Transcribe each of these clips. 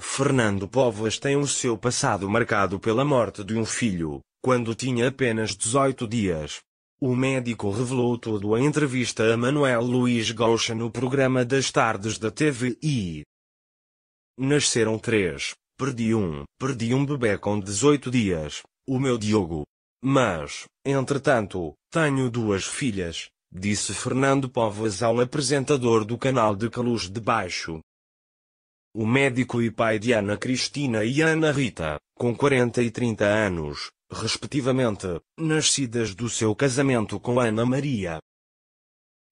Fernando Póvoas tem o seu passado marcado pela morte de um filho, quando tinha apenas 18 dias. O médico revelou tudo a entrevista a Manuel Luiz Gaucha no programa das tardes da TVI. Nasceram três, perdi um, perdi um bebê com 18 dias, o meu Diogo. Mas, entretanto, tenho duas filhas, disse Fernando Póvoas ao apresentador do canal de Caluz de Baixo o médico e pai de Ana Cristina e Ana Rita, com 40 e 30 anos, respectivamente, nascidas do seu casamento com Ana Maria.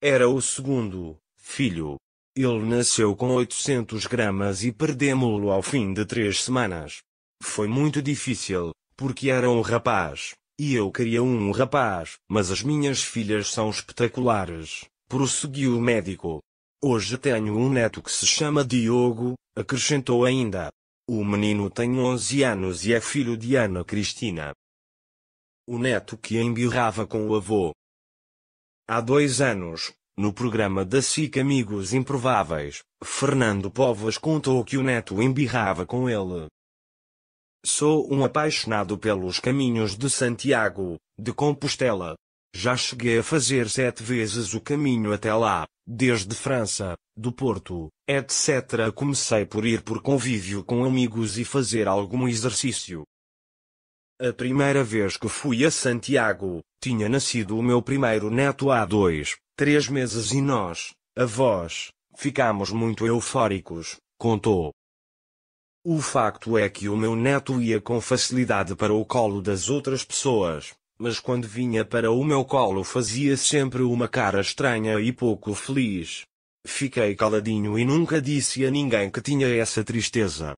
Era o segundo filho. Ele nasceu com 800 gramas e perdemos-lo ao fim de três semanas. Foi muito difícil, porque era um rapaz, e eu queria um rapaz, mas as minhas filhas são espetaculares, prosseguiu o médico. Hoje tenho um neto que se chama Diogo, acrescentou ainda. O menino tem 11 anos e é filho de Ana Cristina. O neto que embirrava com o avô. Há dois anos, no programa da SIC Amigos Improváveis, Fernando Povas contou que o neto embirrava com ele. Sou um apaixonado pelos caminhos de Santiago, de Compostela. Já cheguei a fazer sete vezes o caminho até lá, desde França, do Porto, etc. Comecei por ir por convívio com amigos e fazer algum exercício. A primeira vez que fui a Santiago, tinha nascido o meu primeiro neto há dois, três meses e nós, avós, ficámos muito eufóricos, contou. O facto é que o meu neto ia com facilidade para o colo das outras pessoas, mas quando vinha para o meu colo fazia sempre uma cara estranha e pouco feliz. Fiquei caladinho e nunca disse a ninguém que tinha essa tristeza.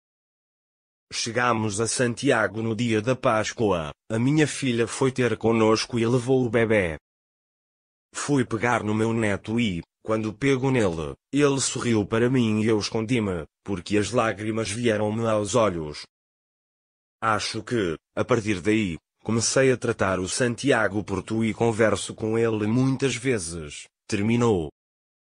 Chegámos a Santiago no dia da Páscoa, a minha filha foi ter conosco e levou o bebê. Fui pegar no meu neto e, quando pego nele, ele sorriu para mim e eu escondi-me, porque as lágrimas vieram-me aos olhos. Acho que, a partir daí, Comecei a tratar o Santiago por tu e converso com ele muitas vezes, terminou.